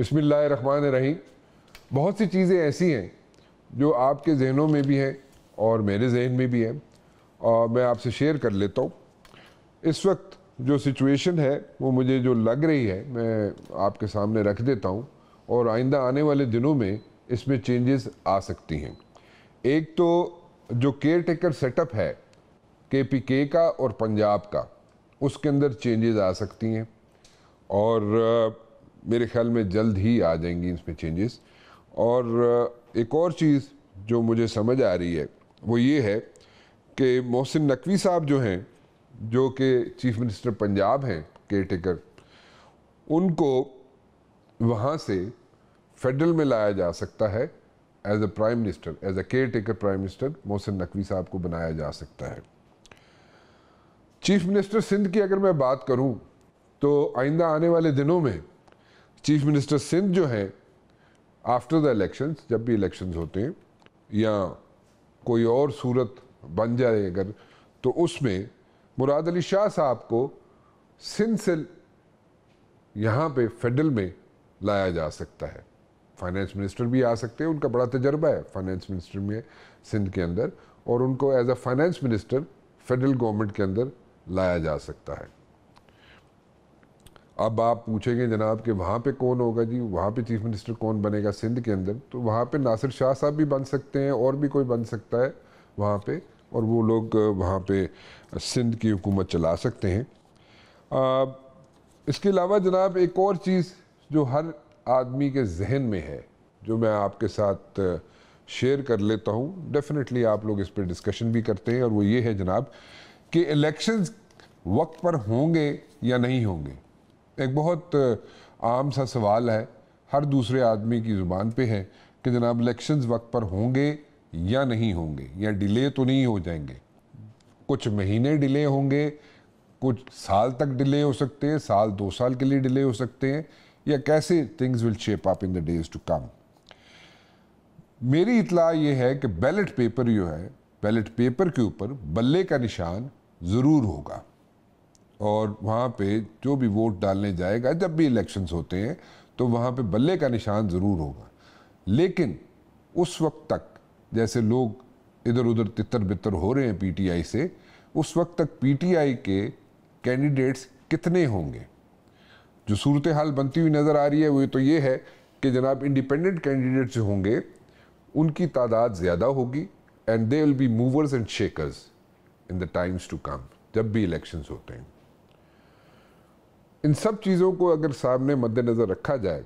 बसमिल्ल रही बहुत सी चीज़ें ऐसी हैं जो आपके जहनों में भी हैं और मेरे जहन में भी हैं और मैं आपसे शेयर कर लेता हूँ इस वक्त जो सिचुएशन है वो मुझे जो लग रही है मैं आपके सामने रख देता हूँ और आइंदा आने वाले दिनों में इसमें चेंजेस आ सकती हैं एक तो जो केयर टेकर सेटअप है के पी के का और पंजाब का उसके अंदर चेंजेस आ सकती हैं और मेरे ख्याल में जल्द ही आ जाएंगी इसमें चेंजेस और एक और चीज़ जो मुझे समझ आ रही है वो ये है कि मोहसिन नकवी साहब जो हैं जो कि चीफ मिनिस्टर पंजाब हैं केयर टेकर उनको वहाँ से फेडरल में लाया जा सकता है as a prime minister as a caretaker prime minister Mohsin Naqvi साहब को बनाया जा सकता है चीफ मिनिस्टर सिंध की अगर मैं बात करूँ तो आइंदा आने वाले दिनों में चीफ मिनिस्टर सिंध जो हैं आफ्टर द इलेक्शंस जब भी इलेक्शंस होते हैं या कोई और सूरत बन जाए अगर तो उसमें मुराद अली शाह साहब को सिंध से यहाँ पे फेडरल में लाया जा सकता है फाइनेंस मिनिस्टर भी आ सकते हैं उनका बड़ा तजर्बा है फाइनेंस मिनिस्टर में सिंध के अंदर और उनको as a finance minister federal government के अंदर लाया जा सकता है अब आप पूछेंगे जनाब कि वहाँ पे कौन होगा जी वहाँ पे चीफ मिनिस्टर कौन बनेगा सिंध के अंदर तो वहाँ पे नासिर शाह साहब भी बन सकते हैं और भी कोई बन सकता है वहाँ पे और वो लोग वहाँ पे सिंध की हुकूमत चला सकते हैं आ, इसके अलावा जनाब एक और चीज़ जो हर आदमी के जहन में है जो मैं आपके साथ शेयर कर लेता हूँ डेफिनेटली आप लोग इस पर डिस्कशन भी करते हैं और वो ये है जनाब कि इलेक्शन वक्त पर होंगे या नहीं होंगे एक बहुत आम सा सवाल है हर दूसरे आदमी की ज़ुबान पे है कि जनाब इलेक्शंस वक्त पर होंगे या नहीं होंगे या डिले तो नहीं हो जाएंगे कुछ महीने डिले होंगे कुछ साल तक डिले हो सकते हैं साल दो साल के लिए डिले हो सकते हैं या कैसे things will shape up in the days to come मेरी इतला ये है कि बैलेट पेपर जो है बैलेट पेपर के ऊपर बल्ले का निशान ज़रूर होगा और वहाँ पे जो भी वोट डालने जाएगा जब भी इलेक्शंस होते हैं तो वहाँ पे बल्ले का निशान ज़रूर होगा लेकिन उस वक्त तक जैसे लोग इधर उधर तितर बितर हो रहे हैं पीटीआई से उस वक्त तक पीटीआई के कैंडिडेट्स कितने होंगे जो सूरत हाल बनती हुई नज़र आ रही है वो तो ये है कि जनाब इंडिपेंडेंट कैंडिडेट्स जो होंगे उनकी तादाद ज़्यादा होगी and they will be movers and shakers in the times to come जब भी इलेक्शंस होते हैं इन सब चीज़ों को अगर सामने मद्देनज़र रखा जाए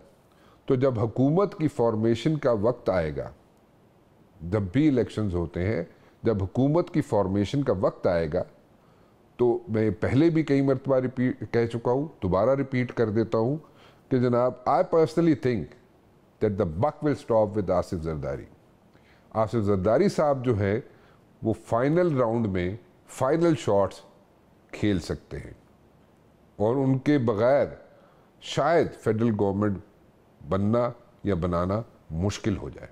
तो जब हुकूमत की फॉर्मेशन का वक्त आएगा जब भी इलेक्शंस होते हैं जब हुकूमत की फॉर्मेशन का वक्त आएगा तो मैं पहले भी कई मरतबा रिपीट कह चुका हूँ दोबारा रिपीट कर देता हूँ कि जनाब I personally think that the buck will stop with Asif Zardari Asif Zardari साहब जो है वो फाइनल राउंड में फाइनल शॉट्स खेल सकते हैं और उनके बगैर शायद फेडरल गवर्नमेंट बनना या बनाना मुश्किल हो जाए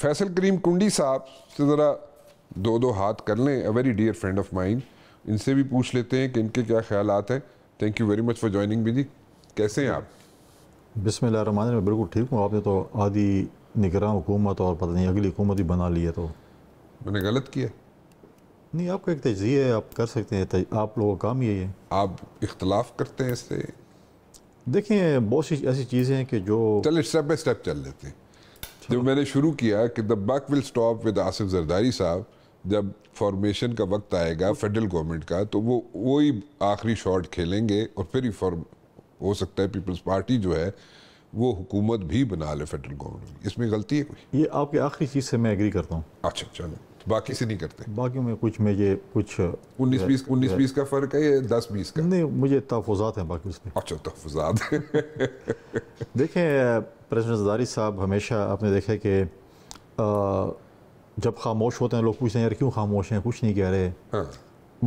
फैसल करीम कुंडी साहब से ज़रा दो दो हाथ कर लें a very dear friend of mine इनसे भी पूछ लेते हैं कि इनके क्या ख्याल हैं thank you very much for joining बी जी कैसे हैं आप बिसमिल मैं बिल्कुल ठीक हूँ आपने तो आधी निगरान हुकूमत और पता नहीं अगली हुकूमत ही बना ली है तो मैंने गलत किया नहीं आपका एक तजिए है आप कर सकते हैं आप लोगों का काम यही है आप इख्तलाफ करते हैं इससे देखिए बहुत सी ऐसी चीज़ें हैं कि जो चले स्टेप बाई स्टेप चल लेते हैं अच्छा। जो मैंने शुरू किया कि the buck will stop with Asif Zardari साहब जब फॉर्मेशन का वक्त आएगा फेडरल गवर्नमेंट का तो वो वही आखिरी शॉट खेलेंगे और फिर ही फॉर्म हो सकता है पीपल्स पार्टी जो है वो हुकूमत भी बना ले फेडरल गवर्नमेंट इसमें गलती है कोई ये आपकी आखिरी चीज़ से मैं एग्री करता हूँ अच्छा चलो तो बाकी से नहीं करते बाकी में कुछ में ये कुछ उन्नीस बीस उन्नीस बीस का फ़र्क है या दस बीस का नहीं मुझे तहफात हैं बाकी उसमें अच्छा तहफात देखें प्रेसिडेंट जदारी साहब हमेशा आपने देखा कि जब खामोश होते हैं लोग पूछते हैं यार क्यों खामोश हैं कुछ नहीं कह रहे हाँ।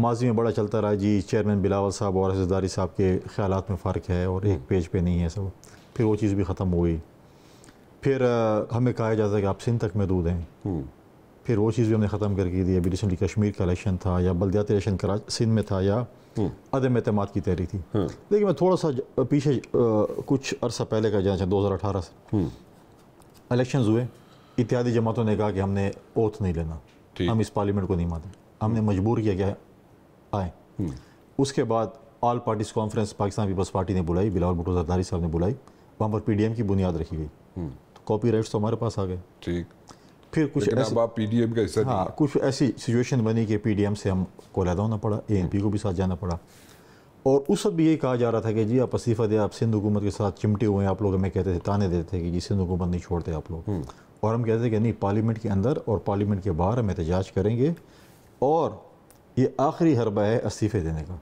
माजी में बड़ा चलता रहा जी चेयरमैन बिलावल साहब और जदारी साहब के ख्याल में फ़र्क है और एक हम्म। पेज पर नहीं है सब फिर वो चीज़ भी ख़त्म हो गई फिर हमें कहा जाता है कि आप सिंध तक महदूद हैं हम्म। फिर वो चीज़ भी हमने ख़त्म करके दी अभी रिसेंटली कश्मीर का इलेक्शन था या बलदियाती इलेक्शन कराच सिंध में था या हम्म। अदम अहतम की तहरी थी देखिए हम्म। मैं थोड़ा सा पीछे कुछ अरसा पहले का जाना चाहूँ दो हज़ार अठारह से इलेक्शन हम्म। हुए इत्यादि जमातों ने कहा कि हमने ओथ नहीं लेना हम इस पार्लियामेंट को नहीं मानते हमने मजबूर किया गया आए उसके बाद all parties conference Pakistan Peoples Party ने बुलाई बिलावल भुटो जरदारी साहब ने बुलाई वहाँ पर पी डी एम की बुनियाद रखी गई तो कॉपी राइट्स तो हमारे पास आ गए ठीक फिर कुछ ऐसे, आप पीडीएम का हिस्सा हाँ कुछ ऐसी सिचुएशन बनी कि पीडीएम से को अलहदा होना पड़ा एएनपी हम्म। को भी साथ जाना पड़ा और उस वक्त भी ये कहा जा रहा था कि जी आप अस्तीफ़ा दे आप सिंध हुकूमत के साथ चिमटे हुए हैं आप लोग हमें कहते थे ताने देते थे कि जी सिंध हुकूमत नहीं छोड़ते आप लोग हम्म। और हम कहते थे कि नहीं पार्लियामेंट के अंदर और पार्लियामेंट के बाहर हम एहतजाज करेंगे और ये आखिरी हरबा है इस्तीफ़े देने का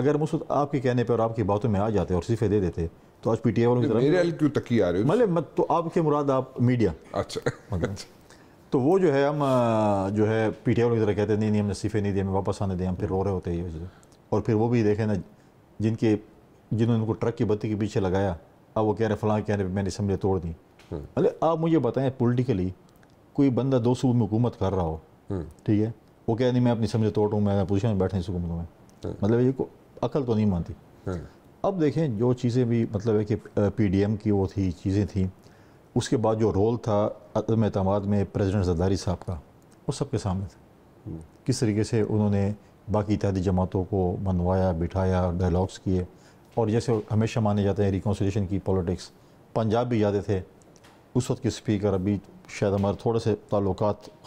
अगर वक्त आपके कहने पर आपकी बातों में आ जाते और इस्तीफ़े दे देते तो आज पीटीआई वालों की तरफ क्यों तकी आ रहे हो मतलब तो आपके मुराद आप मीडिया अच्छा मतलब अच्छा। तो वो जो है हम जो है पी वालों की तरह कहते नहीं नहीं हमने सीफे नहीं दिए हमें वापस आने दें हम फिर रो रहे होते हैं और फिर वो भी देखें ना जिनके जिन्होंने उनको ट्रक की बत्ती के पीछे लगाया अब वो कह रहे फलां कह रहे मैंने समझे तोड़ दी हम्म। अरे आप मुझे बताएं पोलिटिकली कोई बंदा दो सूबों में हुकूमत कर रहा हो हम्म। ठीक है वो कह नहीं मैं अपनी समझे तोड़ हूँ मैं अपोजिशन में बैठ नहीं सकूँ मैं हम्म। मतलब ये को अकल तो नहीं मानती अब देखें जो चीज़ें भी मतलब है कि पी की वो थी चीज़ें थी उसके बाद जो रोल था अदम अतमाद में प्रेसिडेंट जदारी साहब का वो सबके सामने था हम्म। किस तरीके से उन्होंने बाकी इतिहादी जमातों को मनवाया बिठाया डायलॉग्स किए और जैसे हमेशा माने जाते हैं रिकॉन्सलेशन की पॉलिटिक्स पंजाब भी जाते थे उस वक्त के स्पीकर अभी शायद हमारे थोड़े से ताल्लुक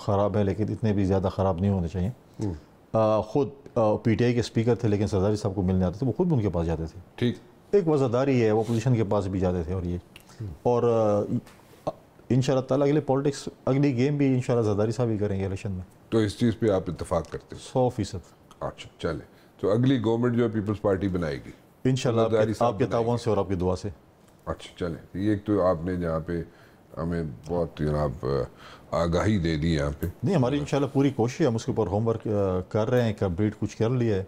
ख़राब हैं लेकिन इतने भी ज़्यादा ख़राब नहीं होने चाहिए हम्म। आ, खुद पी टी आई के स्पीकर थे लेकिन सरदारी साहब को मिलने आते थे वो खुद उनके पास जाते थे ठीक एक वजहदारी है वो अपोजिशन के पास भी जाते थे और ये और इन ताला अगले पॉलिटिक्स अगली गेम भी इन जदारी साहब ही करेंगे इलेक्शन में तो इस चीज़ पे आप इतफाक़ करते हैं सौ फीसद अच्छा चले तो अगली गवर्नमेंट जो है पीपल्स पार्टी बनाएगी इन आपके तावन से और आपकी दुआ से अच्छा चले ये तो आपने जहाँ पे हमें बहुत जनाब आगाही दे दी यहाँ पे नहीं हमारी इंशाल्लाह पूरी कोशिश है हम उसके ऊपर होमवर्क कर रहे हैं कंप्लीट कुछ कर लिया है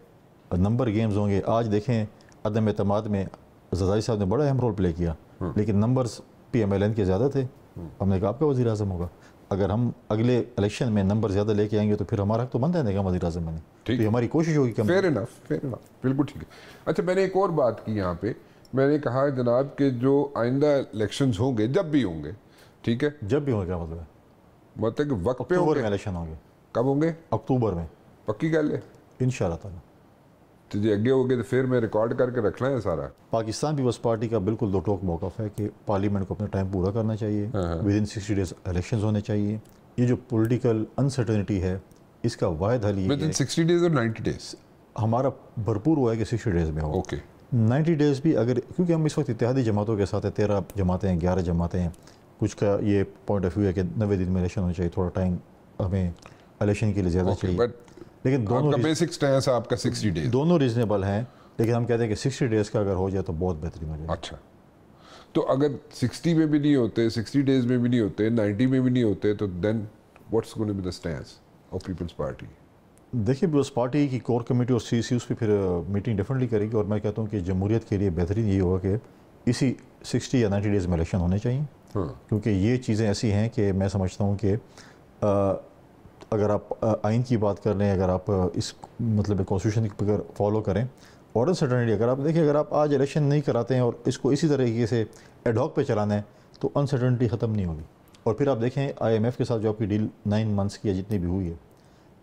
नंबर गेम्स होंगे आज देखें अदम अतमाद में जदारी साहब ने बड़ा अहम रोल प्ले किया हम्म। लेकिन numbers P M L N के ज़्यादा थे हम्म। हमने कहा आपका वजी अजम होगा अगर हम अगले इलेक्शन में नंबर ज़्यादा लेके आएंगे तो फिर हमारा हक तो बंद है वजी अजम बने है तो हमारी कोशिश होगी फेर इनफ फेर इनफ बिल्कुल ठीक है अच्छा मैंने एक और बात की यहाँ पे मैंने कहा जनाब के जो आइंदा इलेक्शन होंगे जब भी होंगे ठीक है जब भी होंगे क्या मतलब है मतलब वक्त पे होंगे इलेक्शन होंगे कब होंगे अक्टूबर में पक्की गल है इन शाह तो जी अगे हो गए तो फिर मैं रिकॉर्ड करके रख लें सारा पाकिस्तान पीपल्स पार्टी का बिल्कुल दो टोक मौक़ है कि पार्लियामेंट को अपना टाइम पूरा करना चाहिए within sixty days election होने चाहिए ये जो पोलिटिकल अनसर्टनिटी है इसका वायद हल विद डेज और नाइन्टी डेज हमारा भरपूर हुआ है कि सिक्सटी डेज में हो ओके नाइन्टी डेज भी अगर क्योंकि हम इस वक्त इतिहादी जमातों के साथ है तेरह जमातें हैं ग्यारह जमातें हैं कुछ का ये पॉइंट ऑफ व्यू है कि नवे दिन में इलेक्शन होना चाहिए थोड़ा टाइम हमें इलेक्शन के लिए ज़्यादा चाहिए बट लेकिन दोनों बेसिक स्टेंस है आपका सिक्सटी डेज दोनों रीजनेबल हैं लेकिन हम कहते हैं कि सिक्सटी डेज़ का अगर हो जाए तो बहुत बेहतरीन हो जाए अच्छा तो अगर सिक्सटी में भी नहीं होते सिक्सटी डेज में भी नहीं होते नाइन्टी में भी नहीं होते तो then what's going to be the stance of Peoples Party देखिए पीपल्स पार्टी की कोर कमेटी और सी सी उस पर फिर मीटिंग uh, डिफरेंटली करेगी और मैं कहता हूँ कि जमहूरियत के लिए बेहतरीन यही होगा कि इसी सिक्सटी या नाइन्टी डेज़ में इलेक्शन होने चाहिए हाँ। क्योंकि ये चीज़ें ऐसी हैं कि मैं समझता हूँ कि uh, अगर आप आइन की बात कर लें अगर आप इस मतलब कॉन्स्टिट्यूशन की अगर फॉलो करें और अनसर्टनिटी अगर आप देखें अगर आप आज इलेक्शन नहीं कराते हैं और इसको इसी तरीके से एडॉक पे चलाना है तो अनसर्टनिटी ख़त्म नहीं होगी और फिर आप देखें आईएमएफ के साथ जो आपकी डील नाइन मंथ्स की है जितनी भी हुई है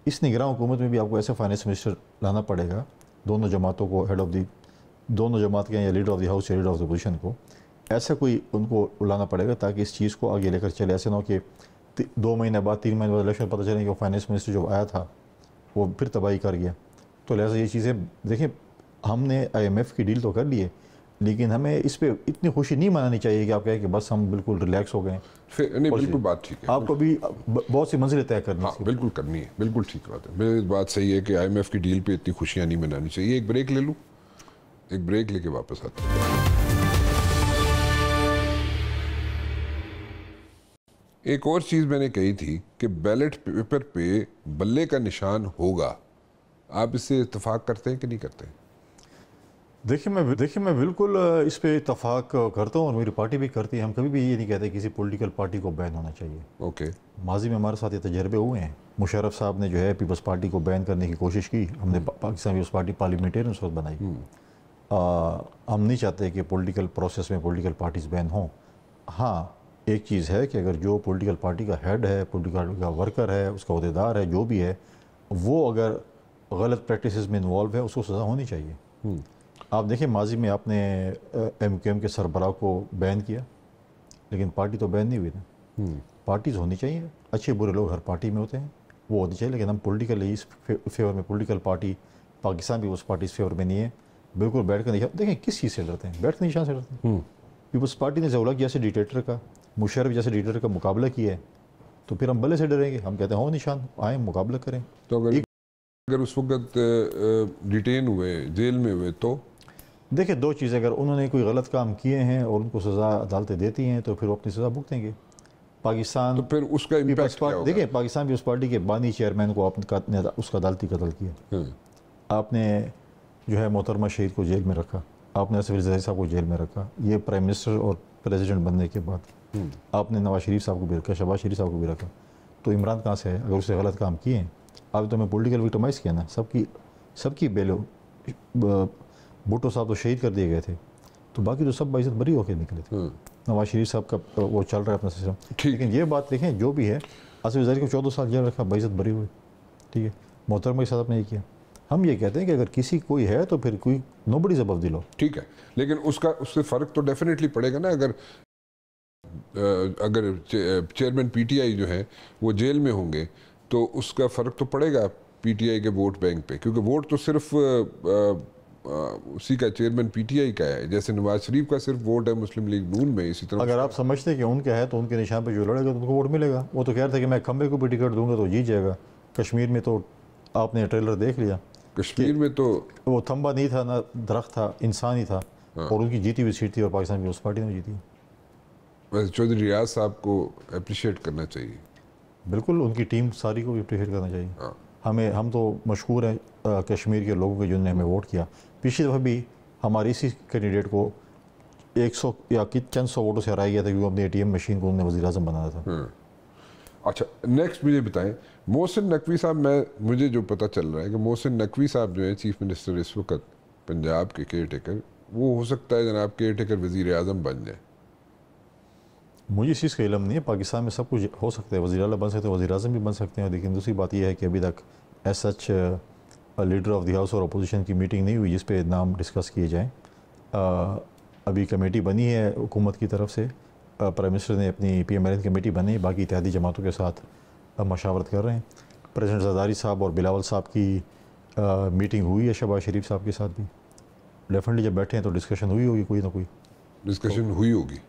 इस निगरान हुकूमत में भी आपको ऐसे फाइनेंस मिनिस्टर लाना पड़ेगा दोनों जमातों को हेड ऑफ़ दी दोनों जमात के या लीडर ऑफ़ द हाउस या लीडर ऑफ़ द अपोजिशन को ऐसा कोई उनको लाना पड़ेगा ताकि इस चीज़ को आगे लेकर चले ऐसे ना हो कि दो महीने बाद तीन महीने बाद इलेक्शन पता चले कि फाइनेंस मिनिस्टर जो आया था वो फिर तबाही कर गया तो लिहाजा ये चीज़ें देखें हमने आईएमएफ की डील तो कर ली है लेकिन हमें इस पर इतनी खुशी नहीं मनानी चाहिए कि आप कहें कि बस हम बिल्कुल रिलैक्स हो गए नहीं बिल्कुल बात ठीक है आपको भी बहुत सी मंजिलें तय करनी हाँ, बिल्कुल करनी है बिल्कुल ठीक बात है मेरी बात सही है कि आईएमएफ की डील पे इतनी खुशियाँ नहीं मनानी चाहिए एक ब्रेक ले लूँ एक ब्रेक लेके वापस आते हैं एक और चीज़ मैंने कही थी कि बैलेट पेपर पे बल्ले का निशान होगा आप इससे इतफाक़ करते हैं कि नहीं करते हैं? देखिए मैं देखिए मैं बिल्कुल इस पर इतफाक करता हूँ और मेरी पार्टी भी करती है हम कभी भी ये नहीं कहते किसी पॉलिटिकल पार्टी को बैन होना चाहिए ओके okay. माजी में हमारे साथ ये तजर्बे हुए हैं मुशरफ साहब ने जो है पीपल्स पार्टी को बैन करने की कोशिश की हमने हम्म। पाकिस्तान पीपल्स पार्टी पार्लियामेंटेरियन उस बनाई आ, हम्म। हम नहीं चाहते कि पोलिटिकल प्रोसेस में पोलिटिकल पार्टीज़ बैन हों हाँ एक चीज़ है कि अगर जो पॉलिटिकल पार्टी का हेड है पॉलिटिकल पार्टी का वर्कर है उसका अहदेदार है जो भी है वो अगर गलत प्रैक्टिस में इन्वॉल्व है उसको सज़ा होनी चाहिए हम्म। आप देखें माजी में आपने एम क्यू एम के सरबराह को बैन किया लेकिन पार्टी तो बैन नहीं हुई ना पार्टीज हम्म। होनी चाहिए अच्छे बुरे लोग हर पार्टी में होते हैं वो होनी चाहिए लेकिन हम पोलिटिकली इस फेवर में पोलिटिकल पार्टी पाकिस्तान भी उस पार्टी इस फेवर में नहीं है बिल्कुल बैठ कर देखें किस चीज़ से लड़ते हैं बैठ कर निशान से लड़ते हैं पीपल्स हम्म। पार्टी ने जवला किया से डिटेटर का मुशरफ जैसे लीडर का मुकाबला किया है तो फिर हम भले से डरेंगे हम कहते हैं हो निशान आए मुकाबला करें तो अगर अगर उस वक्त डिटेन हुए जेल में हुए तो देखिए दो चीज़ें अगर उन्होंने कोई गलत काम किए हैं और उनको सज़ा अदालतें देती हैं तो फिर वो अपनी सज़ा भुगतेंगे पाकिस्तान तो फिर उसका पीपल्स पार्टी देखिए पाकिस्तान पीपल्स पार्टी के बानी चेयरमैन को आपने उसका अदालती कतल किया हाँ। आपने जो है मोहतरमा शहीद को जेल में रखा आपने असफर जही साहब को जेल में रखा ये प्राइम मिनिस्टर और प्रेसिडेंट बनने के बाद हम्म। आपने नवाज शरीफ साहब को भी रखा शबाज शरीफ साहब को भी रखा तो इमरान कहाँ से है अगर उससे गलत काम किए हैं अभी तो हमें पोलिटिकल विक्टमाइज़ किया ना सबकी सबकी बेलो भुटो साहब तो शहीद कर दिए गए थे तो बाकी तो सब बाइजत बरी होकर निकले थे हम्म। नवाज शरीफ साहब का वो चल रहा है अपना सिस्टम लेकिन ये बात देखें जो भी है असद को चौदह साल जेल रखा बाइजत बरी हुई ठीक है मोहतरमा के साथ आपने ये किया हम ये कहते हैं कि अगर किसी कोई है तो फिर कोई नो बड़ी जब दिलो ठीक है लेकिन उसका उससे फ़र्क तो डेफिनेटली पड़ेगा ना अगर अगर चेयरमैन पीटीआई जो है वो जेल में होंगे तो उसका फ़र्क तो पड़ेगा पीटीआई के वोट बैंक पे क्योंकि वोट तो सिर्फ आ, उसी का चेयरमैन पीटीआई का है जैसे नवाज शरीफ का सिर्फ वोट है मुस्लिम लीग नून में इसी तरह अगर आप समझते हैं कि उनका है तो उनके निशान पर जो लड़ेगा तो उनको वोट मिलेगा वो तो कह रहे थे कि मैं खम्बे को भी टिकट दूंगा तो जीत जाएगा कश्मीर में तो आपने ट्रेलर देख लिया कश्मीर में तो वो थम्बा नहीं था ना दरख्त था इंसान ही था हाँ। और उनकी जीती हुई सीट थी और पाकिस्तान पीपल्स पार्टी ने जीती बस चौधरी रियाज साहब को अप्रिशिएट करना चाहिए बिल्कुल उनकी टीम सारी को भी अप्रिशिएट करना चाहिए हाँ। हमें हम तो मशहूर हैं कश्मीर के लोगों के जिन्होंने हमें वोट किया पिछली दफ़ा भी हमारे इसी कैंडिडेट को सौ या कि चंद सौ वोटों से हराया गया था क्योंकि अपनी ए मशीन को उन्होंने वजी अजम बनाया था हाँ। अच्छा नेक्स्ट मुझे बताएं मोहसिन नकवी साहब मैं मुझे जो पता चल रहा है कि मोहसिन नकवी साहब जो है चीफ मिनिस्टर इस वक्त पंजाब के केयर टेकर वो हो सकता है जनाब केयर टेकर वज़ी अजम बन जाए मुझे इस चीज़ का इलम नहीं है पाकिस्तान में सब कुछ हो सकता है वजी अल बन सकते हैं वजी अजम भी बन सकते हैं लेकिन दूसरी बात यह है कि अभी तक एस एच लीडर ऑफ द हाउस और अपोजिशन की मीटिंग नहीं हुई जिस पे नाम डिस्कस किए जाएँ uh, अभी कमेटी बनी है हुकूमत की तरफ से प्राइम मिनिस्टर ने अपनी पी एम कमेटी बनी बाकी इतिहादी जमातों के साथ मशावरत कर रहे हैं प्रेजिडेंट जदारी साहब और बिलावल साहब की आ, मीटिंग हुई है शहबाज शरीफ साहब के साथ भी डेफिनेटली जब बैठे हैं तो डिस्कशन हुई होगी कोई ना कोई डिस्कशन तो, हुई होगी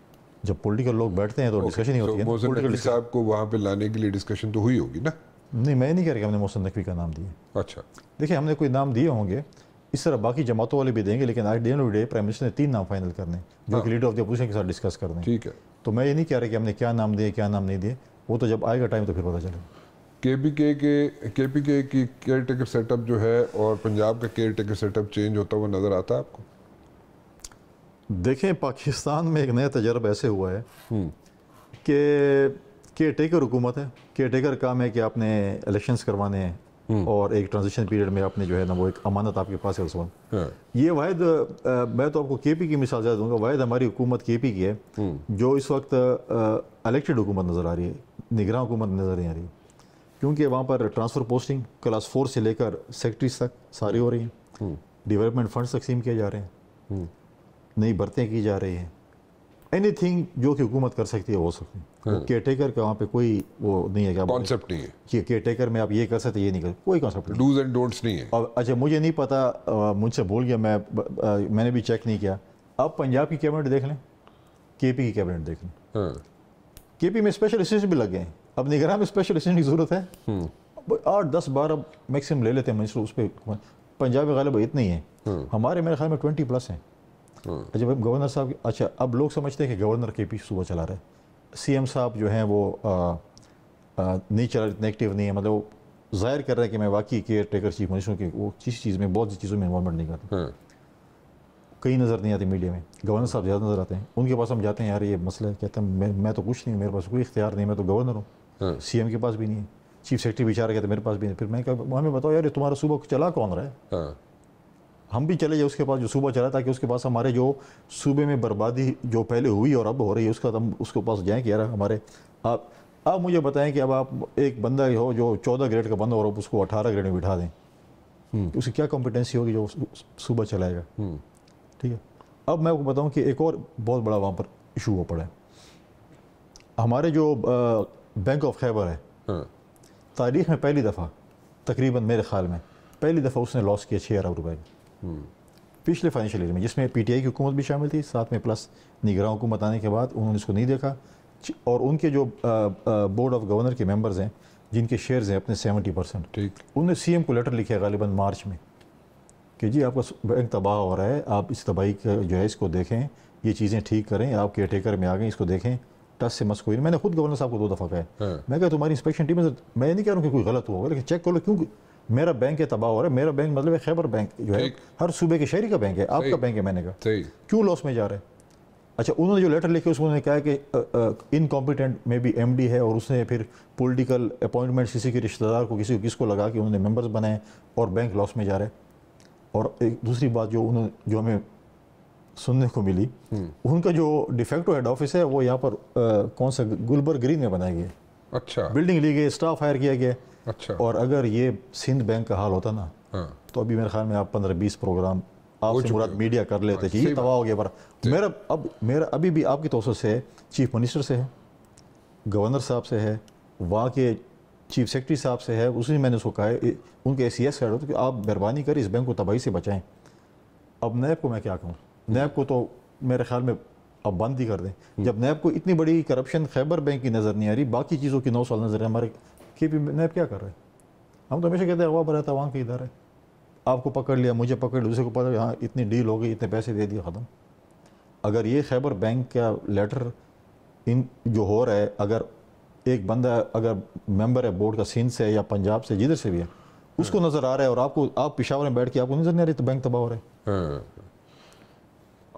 जब पॉलिटिकल लोग बैठते हैं तो डिस्कशन ही होती है पॉलिटिकल साहब को वहाँ पे लाने के लिए डिस्कशन तो हुई होगी ना नहीं मैं नहीं कह रहा कि हमने मोहसन नकवी का नाम दिया अच्छा देखिए हमने कोई नाम दिए होंगे इस तरह बाकी जमातों वाले भी देंगे लेकिन आज day and day prime minister ने तीन नाम फाइनल करने जो हाँ। कि लीडर ऑफ द अपोजिशन के साथ डिस्कस करने ठीक है तो मैं ये नहीं कह रहा कि हमने क्या नाम दिए क्या नाम नहीं दिए वो तो जब आएगा टाइम तो फिर पता चलेगा के पी के के के पी के की केयर टेकर सेटअप जो है और पंजाब का केयर टेकर सेटअप चेंज होता हुआ नज़र आता है आपको देखें पाकिस्तान में एक नया तजर्ब ऐसे हुआ है हम्म। कि केयर टेकर हुकूमत है केयर टेकर काम है कि आपने इलेक्शंस करवाने हैं हम्म। और एक ट्रांजिशन पीरियड में आपने जो है ना वो एक अमानत आपके पास है वक्त हाँ। ये वाद मैं तो आपको के पी की मिसाल ज़्यादा दूंगा वाद हमारी हुकूमत के पी की है हम्म। जो इस वक्त इलेक्टेड हुकूमत नज़र आ रही है निगरान हुकूमत नज़र नहीं आ रही है क्योंकि वहाँ पर ट्रांसफ़र पोस्टिंग क्लास फोर से लेकर सेक्रेटरी तक सारी हो रही हैं डेवलपमेंट हम्म। फंड तकसीम किए जा रहे हैं नई भर्तियाँ की जा रही हैं एनीथिंग जो कि हुकूमत कर सकती है वो सकती है केयर टेकर का वहाँ पे कोई वो नहीं है क्या कॉन्सेप्ट नहीं है केयर टेकर में आप ये कर सकते ये नहीं कर कोई कॉन्सेप्ट डूज एंड डोंट्स नहीं है और अच्छा मुझे नहीं पता मुझसे भूल गया मैं मैंने भी चेक नहीं किया अब पंजाब की कैबिनेट देख लें के पी की कैबिनेट देख लें हाँ। के पी में स्पेशल असिस्टेंट भी लग गए हैं अब निगरान में स्पेशल असिस्टेंट की जरूरत है हम्म। आठ दस बारह मैक्सिमम ले लेते हैं उस पर पंजाब में गालिब इतने ही हैं हाँ। हमारे मेरे ख्याल में ट्वेंटी प्लस हैं हाँ। अच्छा, भाई गवर्नर साहब अच्छा अब लोग समझते हैं कि गवर्नर के पी सुबह चला रहे सी सीएम साहब जो हैं वो नहीं चला इतने नहीं है मतलब वो जाहिर कर रहे हैं कि मैं वाकई केयर टेकर चीफ मिनिस्टर की वो किसी चीज़ में बहुत सी चीज़ों में इन्वॉलमेंट नहीं करता हाँ। कहीं नज़र नहीं आती मीडिया में गवर्नर साहब ज़्यादा नज़र आते हैं उनके पास हम जाते हैं यार ये मसला है कहते हैं मैं मैं तो कुछ नहीं मेरे पास कोई इख्तियार नहीं मैं तो गवर्नर हूँ हाँ। एम के पास भी नहीं है चीफ सेक्रेटरी बेचारा कहते मेरे पास भी नहीं फिर मैं कहा हमें बताओ यार तुम्हारा सुबह चला कौन रहा है हम भी चले जाए उसके पास जो सूबा चला ताकि उसके पास हमारे जो सूबे में बर्बादी जो पहले हुई और अब हो रही है उसका हम उसके पास जाएँ कि यार हमारे आप अब मुझे बताएं कि अब आप एक बंदा हो जो चौदह ग्रेड का बंदा और आप उसको अठारह ग्रेड में बिठा दें हम्म। उसकी क्या कॉम्पिटेंसी होगी जो सुबह चलाएगा हम्म। ठीक है अब मैं आपको बताऊं कि एक और बहुत बड़ा वहाँ पर इशू हो पड़ा है हमारे जो बैंक ऑफ खैबर है हाँ। तारीख में पहली दफ़ा तकरीबन मेरे ख्याल में पहली दफ़ा उसने लॉस किया छः अरब रुपए का पिछले फाइनेंशियल ईयर में जिसमें पीटीआई की हुकूमत भी शामिल थी साथ में प्लस निगरान हुकूमत आने के बाद उन्होंने इसको नहीं देखा और उनके जो बोर्ड ऑफ गवर्नर के मेंबर्स हैं जिनके शेयर्स हैं अपने सेवेंटी परसेंट ठीक उनने सी को लेटर लिखे गालिबा मार्च में कि जी आपका बैंक तबाह हो रहा है आप इस तबाही का जो है इसको देखें ये चीज़ें ठीक करें आप केयर टेकर में आ गए इसको देखें टस से मस्क हुई मैंने खुद गवर्नर साहब को दो दफ़ा कहा हाँ। मैं कहा तुम्हारी इंस्पेक्शन टीम मैं नहीं कह रहा हूँ कि कोई गलत हुआ लेकिन चेक कर लो क्योंकि मेरा बैंक है तबाह हो रहा है मेरा बैंक मतलब खैबर बैंक जो है हर सूबे के शहरी का बैंक है आपका बैंक है मैंने कहा क्यों लॉस में जा रहे हैं अच्छा उन्होंने जो लेटर लिखे उसमें उन्होंने कहा कि इनकॉम्पिटेंट में भी एम है और उसने फिर पॉलिटिकल अपॉइंटमेंट किसी के रिश्तेदार को किसी को किसको लगा कि उन्होंने मेंबर्स बनाए और बैंक लॉस में जा रहे और एक दूसरी बात जो उन्होंने जो हमें सुनने को मिली हम्म। उनका जो डिफेक्टो हेड ऑफिस है वो यहाँ पर आ, कौन सा गुलबर ग्रीन में बनाया गया अच्छा बिल्डिंग ली गई स्टाफ हायर किया गया अच्छा और अगर ये सिंध बैंक का हाल होता ना हाँ। तो अभी मेरे ख्याल में आप पंद्रह बीस प्रोग्राम आपसे मुराद मीडिया कर लेते हाँ, कि ये तबाह हो गया पर तो- मेरा अब मेरा अभी भी आपकी तो से चीफ मिनिस्टर से है गवर्नर साहब से है वहाँ के चीफ सेक्रेटरी साहब से है उसी मैंने उसको कहा है उनके ए सी एस कि आप मेहरबानी करें इस बैंक को तबाही से बचाएं अब नैब को मैं क्या कहूँ नैब को तो मेरे ख्याल में अब बंद ही कर दें हम्म। जब नैब को इतनी बड़ी करप्शन खैबर बैंक की नज़र नहीं आ रही बाकी चीज़ों की नौ साल नज़र हमारे कि नैब क्या कर रहे हैं हम तो हमेशा कहते हैं अगवा रहता वहाँ के इधर है आपको पकड़ लिया मुझे पकड़ लिया दूसरे को पता हाँ इतनी डील हो गई इतने पैसे दे दिए ख़त्म अगर ये खैबर बैंक का लेटर इन जो हो रहा है अगर एक बंदा अगर मेंबर है बोर्ड का सिंध से है या पंजाब से जिधर से भी है उसको हाँ। नज़र आ रहा है और आपको आप पिशावर में बैठ के आपको नज़र नहीं आ रही तो बैंक तबाह हो रहा है हाँ।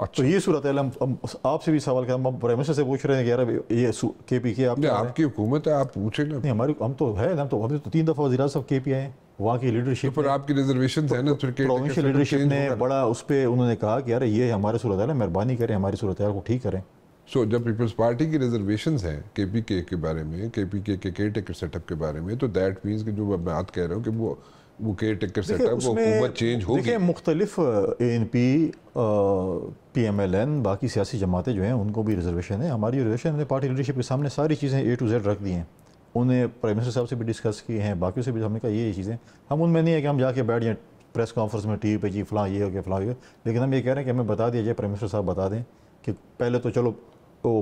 अच्छा। तो ये सूरत हम, आपसे भी सवाल करें हम प्राइम मिनिस्टर से पूछ रहे हैं यार ये के पी के आप आपकी हुकूमत है आप पूछे ना नहीं हमारी हम तो, तो-, तो, तो है ना तो अभी तो तीन दफ़ा वजी साहब के पी आए वहाँ की लीडरशिप तो पर आपकी रिजर्वेशन है ना प्रोविंशियल लीडरशिप ने बड़ा उस पर उन्होंने कहा कि यार ये हमारे सूरत है मेहरबानी करें हमारी सूरत को ठीक करें सो जब पीपल्स पार्टी की रिजर्वेशन है के पी के के बारे में के पी के के केयर टेकर सेटअप के बारे में तो दैट मीन्स कि जो मैं बात कह रहा हूँ कि वो वो केयर टेकर सेटअप वो हुकूमत चेंज हो देखिए मुख्तलिफ A N P P M L N बाकी सियासी जमातें जो हैं उनको भी रिजर्वेशन है हमारी रिजर्वेशन ने पार्टी लीडरशिप के सामने सारी चीज़ें ए टू जेड रख दी हैं उन्हें प्राइम मिनिस्टर साहब से भी डिस्कस किए हैं बाकी से भी हमने कहा ये चीज़ें हम उनमें नहीं है कि हम जाके बैठ जाएँ प्रेस कॉन्फ्रेंस में टी वी पर जी फ़लाँ ये हो गया फ़लाँ ये लेकिन हम ये कह रहे हैं कि हमें बता दिया जाए प्राइम मिनिस्टर साहब बता दें कि पहले तो चलो वो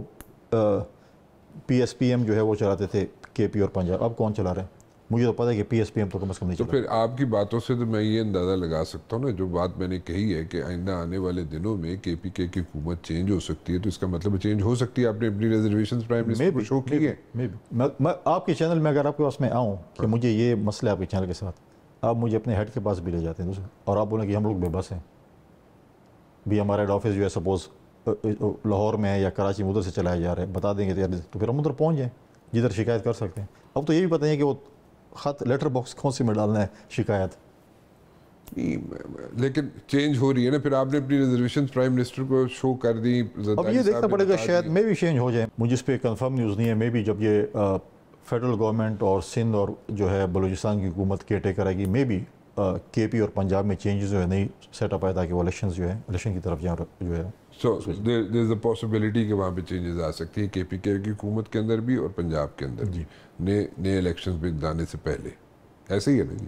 पी एस पी एम जो है वो चलाते थे के पी और पंजाब अब कौन चला रहे हैं मुझे तो पता है कि पीएसपीएम तो कम अज़ कम नहीं तो फिर आपकी बातों से तो मैं ये अंदाज़ा लगा सकता हूँ ना जो बात मैंने कही है कि आइंदा आने वाले दिनों में के पी के की हुकूमत चेंज हो सकती है तो इसका मतलब चेंज हो सकती है आपने अपनी रिजर्वेशन प्राइम मिनिस्टर शो की है आपके चैनल में अगर आपके पास मैं आऊँ कि हाँ। मुझे ये मसला है आपके चैनल के साथ आप मुझे अपने हेड के पास भी ले जाते हैं और आप बोलें कि हम लोग बेबस हैं भी हमारा हेड ऑफिस जो है सपोज़ लाहौर में है या कराची में उधर से चलाया जा रहा है बता देंगे तो, तो फिर हम उधर पहुँच जाएँ जिधर शिकायत कर सकते हैं अब तो ये भी पता है कि वो ख़त लेटर बॉक्स कौन सी में डालना है शिकायत लेकिन चेंज हो रही है ना फिर आपने अपनी रिजर्वेशन प्राइम मिनिस्टर को शो कर दी अब ये देखना पड़ेगा शायद मे भी चेंज हो जाए मुझे इस पर कंफर्म न्यूज़ नहीं है मे भी जब ये फेडरल गवर्नमेंट और सिंध और जो है बलूचिस्तान की हुकूमत के टेक करेगी मे भी के पी और पंजाब में चेंजेस जो है नई सेटअप आए ताकि वो इलेक्शन जो है इलेक्शन की तरफ जो है सो देर इज़ अ पॉसिबिलिटी कि वहाँ पे चेंजेस आ सकती है के पी के की हुकूमत के अंदर भी और पंजाब के अंदर जी नए नए इलेक्शन में जाने से पहले ऐसे ही है ना जी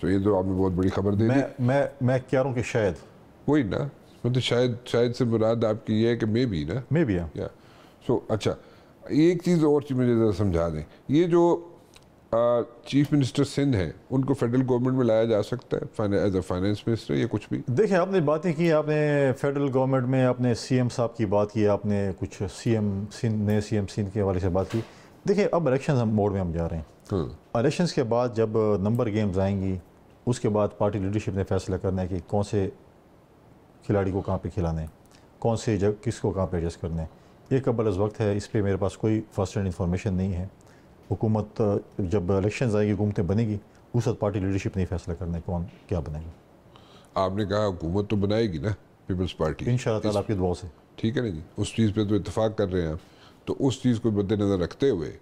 सो ये तो आपने बहुत बड़ी खबर दे मैं, दी मैं मैं कह रहा हूँ कि शायद वही ना मैं तो शायद शायद से मुराद आपकी ये है कि मे भी ना मे भी सो अच्छा एक चीज़ और चीज़ मुझे ज़रा समझा दें ये जो चीफ मिनिस्टर सिंध हैं उनको फेडरल गवर्नमेंट में लाया जा सकता है एज अ फाइनेंस मिनिस्टर या कुछ भी देखिए आपने बातें की आपने फेडरल गवर्नमेंट में आपने सीएम साहब की बात की आपने कुछ सीएम सिंध नए सीएम सिंध के हवाले से बात की देखिए अब इलेक्शन हम मोड में हम जा रहे हैं इलेक्शन हम्म। के बाद जब नंबर गेम्स आएंगी उसके बाद पार्टी लीडरशिप ने फैसला करना है कि कौन से खिलाड़ी को कहाँ पर खिलाना है कौन से जग को कहाँ पर एडजस्ट करना है ये कबल वक्त है इस पर मेरे पास कोई फर्स्ट हैंड इन्फॉर्मेशन नहीं है हुकूमत जब इलेक्शन आएगी हुकूमतें बनेगी उस वक्त पार्टी लीडरशिप नहीं फैसला करना है कौन क्या बनेगा आपने कहा हुकूमत तो बनाएगी ना पीपल्स पार्टी इन शाला आपकी दुआ से ठीक है ना जी उस चीज़ पर तो इतफाक़ कर रहे हैं आप तो उस चीज़ को मद्देनज़र रखते हुए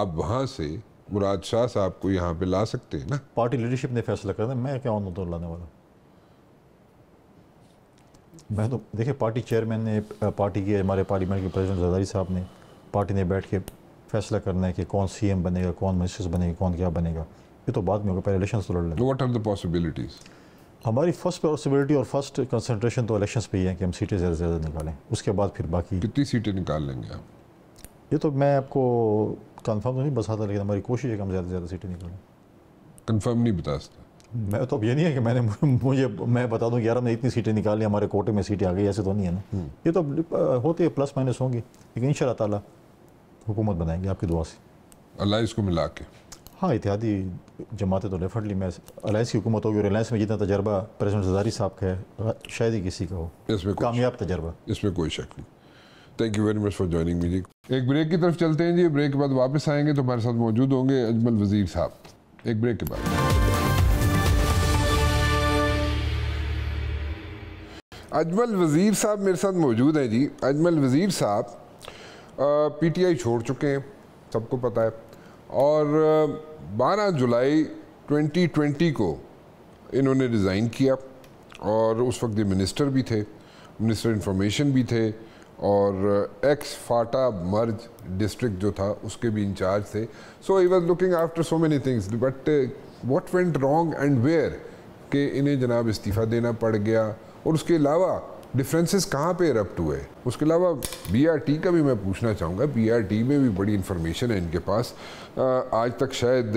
आप वहाँ से मुराद शाह साहब को यहाँ पे ला सकते हैं ना पार्टी लीडरशिप ने फैसला करना मैं क्या हूँ तो लाने वाला मैं तो देखिए पार्टी चेयरमैन ने पार्टी के हमारे पार्लियामेंट के प्रेसिडेंट जदारी साहब ने पार्टी ने बैठ के फैसला करना है कि कौन सी एम बनेगा कौन मिनिस्टर्स बनेगा कौन क्या बनेगा ये तो बाद में होगा पहले इलेक्शन तो लड़ लेंगे वट आर द पॉसिबिलिटीज हमारी फर्स्ट पॉसिबिलिटी और फर्स्ट कंसनट्रेशन तो इलेक्शन पर ही है कि हम सीटें ज़्यादा से ज़्यादा निकालें उसके बाद फिर बाकी कितनी सीटें निकाल लेंगे आप ये तो मैं आपको कन्फर्म तो नहीं बताता लेकिन हमारी कोशिश है कि हम ज़्यादा से ज़्यादा सीटें निकालें कन्फर्म नहीं बता सकता मैं तो अब ये नहीं है कि मैंने मुझे मैं बता दूं यार हमने इतनी सीटें निकाल ली हमारे कोटे में सीटें आ गई ऐसे तो नहीं है ना हम्म। ये तो होते प्लस माइनस होंगी लेकिन इन शाला हुकूमत बनाएंगे आपकी दुआ से अल्लाह को मिला के हाँ इतिहादी जमातें तो डेफिनेटली मैं अलायंस की हुकूमत होगी और अलायंस में जितना तजर्बा प्रेसिडेंट जदारी साहब का है शायद ही किसी का हो इसमें कामयाब तजर्बा इसमें कोई शक नहीं thank you very much for joining me जी एक ब्रेक की तरफ चलते हैं जी ब्रेक के बाद वापस आएंगे तो हमारे साथ मौजूद होंगे अजमल वजीर साहब एक ब्रेक के बाद अजमल वज़ीर साहब मेरे साथ मौजूद हैं जी अजमल वज़ीर साहब पीटीआई छोड़ चुके हैं सबको पता है और 12 जुलाई 2020 को इन्होंने रिज़ाइन किया और उस वक्त ये मिनिस्टर भी थे मिनिस्टर इंफॉर्मेशन भी थे और एक्स फाटा मर्ज डिस्ट्रिक्ट जो था उसके भी इंचार्ज थे so I was looking after so many things but what went wrong and where के इन्हें जनाब इस्तीफ़ा देना पड़ गया और उसके अलावा डिफरेंसेस कहाँ पे एरप्ट हुए उसके अलावा बीआरटी का भी मैं पूछना चाहूँगा बीआरटी में भी बड़ी इन्फॉर्मेशन है इनके पास आज तक शायद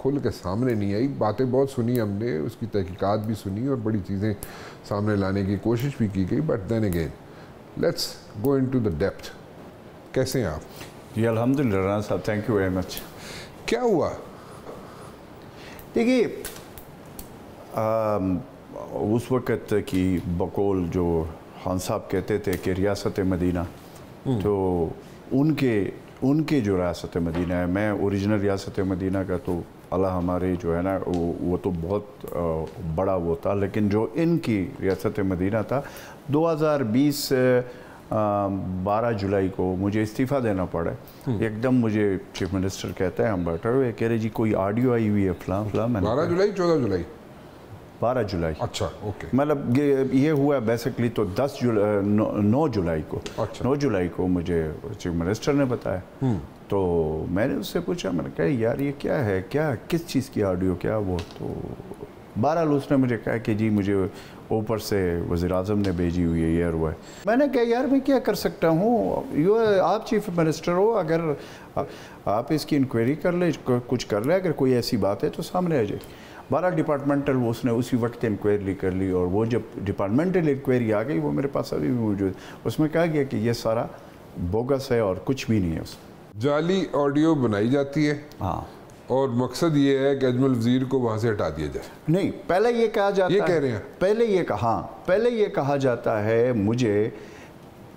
खुल के सामने नहीं आई बातें बहुत सुनी हमने उसकी तहकीकात भी सुनी और बड़ी चीज़ें सामने लाने की कोशिश भी की गई but then again let's go into the depth कैसे हैं आप जी अलहमदिल्ला साहब थैंक यू वेरी मच क्या हुआ देखिए उस वक़्त की बकोल जो खान साहब कहते थे कि रियासत मदीना हम्म। तो उनके उनके जो रियासत मदीना है मैं ओरिजिनल रियासत मदीना का तो अल्लाह हमारे जो है ना वो, वो तो बहुत आ, बड़ा वो था लेकिन जो इनकी रियासत मदीना था 2020 बारह जुलाई को मुझे इस्तीफ़ा देना पड़ा हम्म। एकदम मुझे चीफ मिनिस्टर कहते हैं हम बैठे हुए कह रहे जी कोई ऑडियो आई हुई है फलां फलां बारह जुलाई चौदह जुलाई बारह जुलाई अच्छा ओके मतलब ये हुआ बेसिकली तो दस जुलाई नौ जुलाई को अच्छा नौ जुलाई को मुझे चीफ मिनिस्टर ने बताया हम्म। तो मैंने उससे पूछा मैंने कहा यार ये क्या है क्या किस चीज़ की ऑडियो क्या वो तो बहरहाल उसने मुझे कहा कि जी मुझे ऊपर से वज़ी अजम ने भेजी हुई है यार हुआ है मैंने कहा यार मैं क्या कर सकता हूँ यू आप चीफ मिनिस्टर हो अगर आप इसकी इंक्वायरी कर ले कुछ कर ले अगर कोई ऐसी बात है तो सामने आ जाए बारह डिपार्टमेंटल वो उसने उसी वक्त इंक्वायरी कर ली और वो जब डिपार्टमेंटल इंक्वायरी आ गई वो मेरे पास अभी भी मौजूद उसमें कहा गया कि ये सारा बोगस है और कुछ भी नहीं है उसमें जाली ऑडियो बनाई जाती है हाँ और मकसद ये है कि अजमल वजीर को वहाँ से हटा दिया जाए नहीं पहले ये कहा जाता ये कह रहे हैं पहले ये कहा हाँ, पहले ये कहा जाता है मुझे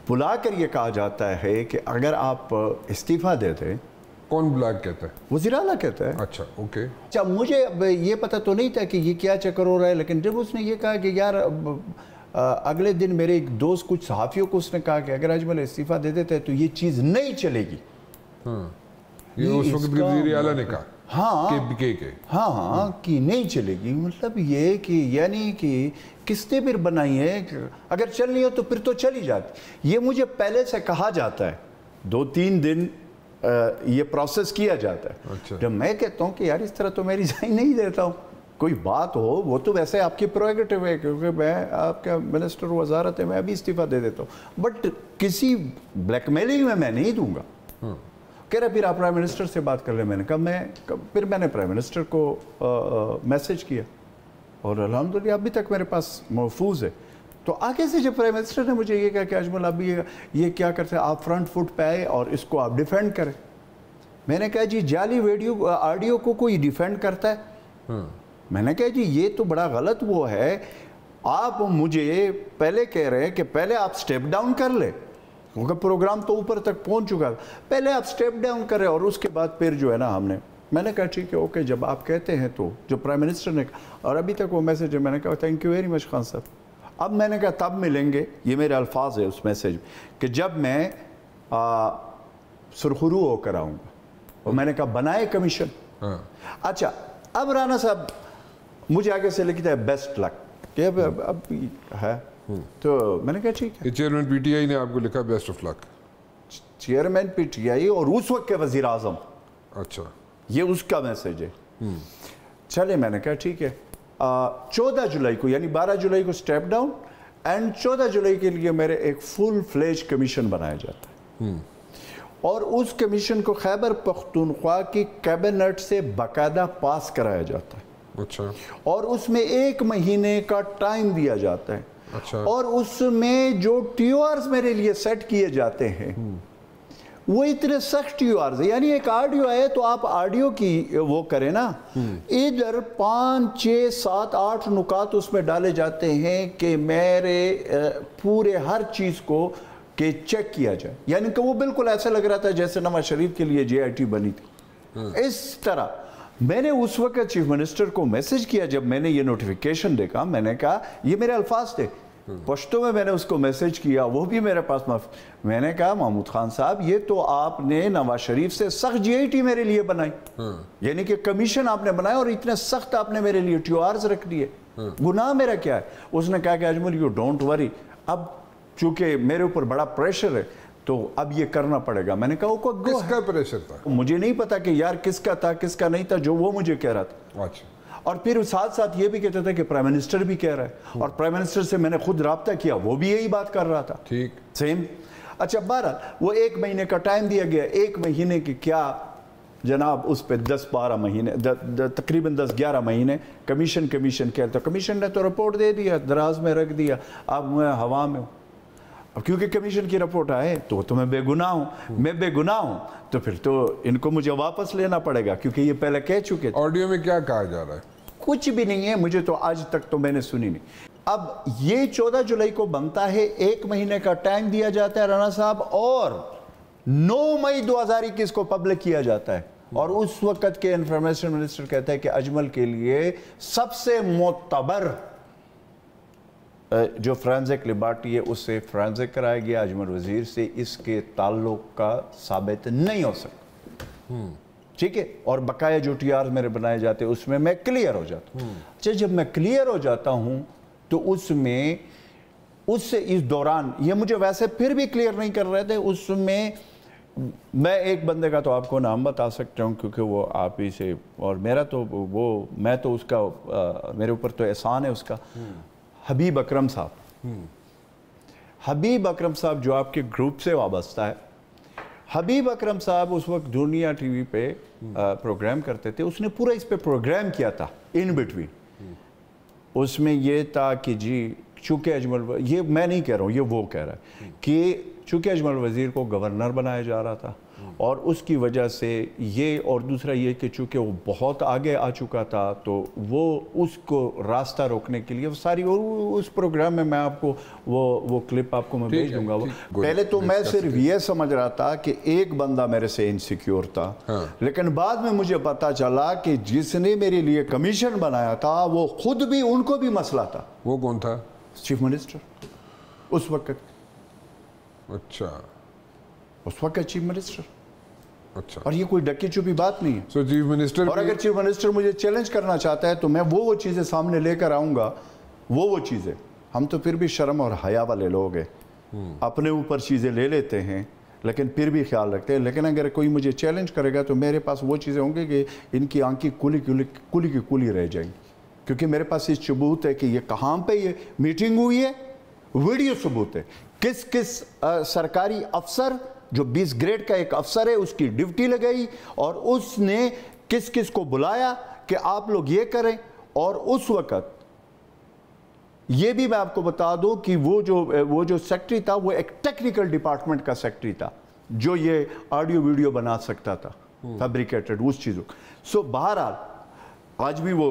बुला कर ये कहा जाता है कि अगर आप इस्तीफ़ा देते कौन ब्लैक कहता है वजीर अला कहता है अच्छा ओके अच्छा मुझे अब ये पता तो नहीं था कि ये क्या चक्कर हो रहा है लेकिन जब उसने ये कहा कि यार अगले दिन मेरे एक दोस्त कुछ सहाफ़ियों को उसने कहा कि अगर आज मैंने इस्तीफ़ा दे देते तो ये चीज़ नहीं चलेगी हाँ, ये उस वक्त वजीर ने कहा हाँ के, के, के। हाँ, हाँ हाँ कि नहीं चलेगी मतलब ये कि यानी कि किसने फिर बनाई है अगर चलनी हो तो फिर तो चली जाती ये मुझे पहले से कहा जाता है दो तीन दिन ये प्रोसेस किया जाता है अच्छा। जब मैं कहता हूँ कि यार इस तरह तो मैं रिज़ाइन नहीं देता हूँ कोई बात हो वो तो वैसे आपकी प्रोगेटिव है क्योंकि मैं आपका मिनिस्टर वजारत है मैं अभी इस्तीफ़ा दे देता हूँ बट किसी ब्लैकमेलिंग में मैं नहीं दूंगा हाँ। कह रहे फिर आप प्राइम मिनिस्टर से बात कर ले मैंने कहा मैं कब फिर मैंने प्राइम मिनिस्टर को मैसेज किया और अलहमदिल्ला अभी तक मेरे पास महफूज है तो आगे से जब प्राइम मिनिस्टर ने मुझे ये कहा कि अजमल अभी ये ये क्या करते हैं आप फ्रंट फुट पे आए और इसको आप डिफेंड करें मैंने कहा जी जाली वीडियो ऑडियो को कोई डिफेंड करता है हाँ। मैंने कहा जी ये तो बड़ा गलत वो है आप मुझे पहले कह रहे हैं कि पहले आप स्टेप डाउन कर ले क्योंकि प्रोग्राम तो ऊपर तक पहुंच चुका है पहले आप स्टेप डाउन करें और उसके बाद फिर जो है ना हमने मैंने कहा ठीक है ओके जब आप कहते हैं तो जो प्राइम मिनिस्टर ने कहा और अभी तक वो मैसेज है मैंने कहा थैंक यू वेरी मच खान साहब अब मैंने कहा तब मिलेंगे ये मेरे अल्फाज है उस मैसेज में कि जब मैं सुरखरू होकर आऊँगा और मैंने कहा बनाए कमीशन हाँ। अच्छा अब राना साहब मुझे आगे से लिखता है बेस्ट लक कि अब अब, अब है हम्म। तो मैंने कहा ठीक है चेयरमैन पीटीआई ने आपको लिखा best of luck chairman PTI और उस वक्त के वजीर आजम अच्छा ये उसका मैसेज है हम्म। चले मैंने कहा ठीक है चौदह जुलाई को यानी बारह जुलाई को स्टेप डाउन एंड चौदह जुलाई के लिए मेरे एक फुल फ्लेज कमीशन बनाया जाता है हम्म। और उस कमीशन को खैबर पख्तूनख्वा की कैबिनेट से बाकायदा पास कराया जाता है अच्छा और उसमें एक महीने का टाइम दिया जाता है अच्छा और उसमें जो टी मेरे लिए सेट किए जाते हैं हम्म। वो इतने सख्त यू आर यानी एक आडियो आए तो आप आडियो की वो करें ना इधर पाँच छः सात आठ नुकात उसमें डाले जाते हैं कि मेरे पूरे हर चीज़ को के चेक किया जाए यानी कि वो बिल्कुल ऐसा लग रहा था जैसे नवाज शरीफ के लिए जे बनी थी हाँ। इस तरह मैंने उस वक्त चीफ मिनिस्टर को मैसेज किया जब मैंने ये नोटिफिकेशन देखा मैंने कहा ये मेरे अल्फाज थे पश्तों में मैंने उसको मैसेज किया वो भी मेरे पास माफ मैंने कहा महमूद खान साहब ये तो आपने नवाज शरीफ से सख्त जीआईटी मेरे लिए बनाई यानी कि कमीशन आपने बनाया और इतने सख्त आपने मेरे लिए टी रख दिए गुनाह मेरा क्या है उसने कहा कि अजमल यू डोंट वरी अब चूंकि मेरे ऊपर बड़ा प्रेशर है तो अब ये करना पड़ेगा मैंने कहा वो किसका प्रेशर था मुझे नहीं पता कि यार किसका था किसका नहीं था जो वो मुझे कह रहा था अच्छा और फिर साथ साथ ये भी कहते थे कि प्राइम मिनिस्टर भी कह रहा है और प्राइम मिनिस्टर से मैंने खुद रबता किया वो भी यही बात कर रहा था ठीक सेम अच्छा बहरहाल वो एक महीने का टाइम दिया गया एक महीने की क्या जनाब उस पर दस बारह महीने तकरीबन दस ग्यारह महीने कमीशन कमीशन कहता कमीशन ने तो रिपोर्ट दे दिया दराज में रख दिया अब मैं हवा में हूँ अब क्योंकि कमीशन की रिपोर्ट आए तो तो मैं बेगुनाह हूँ मैं बेगुनाह हूँ तो फिर तो इनको मुझे वापस लेना पड़ेगा क्योंकि ये पहले कह चुके ऑडियो में क्या कहा जा रहा है कुछ भी नहीं है मुझे तो आज तक तो मैंने सुनी नहीं अब ये 14 जुलाई को बनता है एक महीने का टाइम दिया जाता है राणा साहब और 9 मई 2021 को पब्लिक किया जाता है और उस वक्त के इंफॉर्मेशन मिनिस्टर कहते हैं कि अजमल के लिए सबसे मोतबर जो फ्रांसिक लिबार्टी है उससे फ्रांसिक कराया गया अजमल वजीर से इसके ताल्लुक का साबित नहीं हो सकता हम्म। ठीक है और बकाया जो टी आर मेरे बनाए जाते उसमें मैं क्लियर हो जाता हूँ हम्म। अच्छा जब मैं क्लियर हो जाता हूँ तो उसमें उससे इस दौरान ये मुझे वैसे फिर भी क्लियर नहीं कर रहे थे उसमें मैं एक बंदे का तो आपको नाम बता सकता हूँ क्योंकि वो आप ही से और मेरा तो वो मैं तो उसका आ, मेरे ऊपर तो एहसान है उसका हम्म। हबीब अकरम साहब हम्म। हबीब अकरम साहब जो आपके ग्रुप से वाबस्ता है हबीब अकरम साहब उस वक्त दुनिया टीवी पे हम्म। प्रोग्राम करते थे उसने पूरा इस पे प्रोग्राम किया था इन बिटवीन हम्म। उसमें ये था कि जी चूँकि अजमल ये मैं नहीं कह रहा हूँ ये वो कह रहा है हम्म। कि चूँकि अजमल वज़ीर को गवर्नर बनाया जा रहा था और उसकी वजह से ये और दूसरा ये कि चूँकि वो बहुत आगे आ चुका था तो वो उसको रास्ता रोकने के लिए वो सारी और उस प्रोग्राम में मैं आपको वो वो क्लिप आपको मैं भेज दूंगा वो पहले तो मैं सिर्फ ये समझ रहा था कि एक बंदा मेरे से इनसिक्योर था हाँ। लेकिन बाद में मुझे पता चला कि जिसने मेरे लिए कमीशन बनाया था वो खुद भी उनको भी मसला था वो कौन था चीफ मिनिस्टर उस वक्त अच्छा उस वक्त का चीफ मिनिस्टर अच्छा और ये कोई डकी चुपी बात नहीं है सो so, चीफ मिनिस्टर और अगर चीफ मिनिस्टर मुझे चैलेंज करना चाहता है तो मैं वो वो चीज़ें सामने लेकर आऊँगा वो वो चीज़ें हम तो फिर भी शर्म और हया वाले लोग हैं हम्म। अपने ऊपर चीज़ें ले लेते हैं लेकिन फिर भी ख्याल रखते हैं लेकिन अगर कोई मुझे चैलेंज करेगा तो मेरे पास वो चीज़ें होंगी कि इनकी आंखें कुली कुली कुली की कुली रह जाएंगी क्योंकि मेरे पास ये सबूत है कि ये कहाँ पे ये मीटिंग हुई है वीडियो सबूत है किस किस आ, सरकारी अफसर जो बीस ग्रेड का एक अफसर है उसकी ड्यूटी लगाई और उसने किस किस को बुलाया कि आप लोग ये करें और उस वक़्त ये भी मैं आपको बता दूं कि वो जो वो जो सेक्रेटरी था वो एक टेक्निकल डिपार्टमेंट का सेक्रेटरी था जो ये ऑडियो वीडियो बना सकता था हम्म। फैब्रिकेटेड उस चीज़ों सो बहरहाल आज भी वो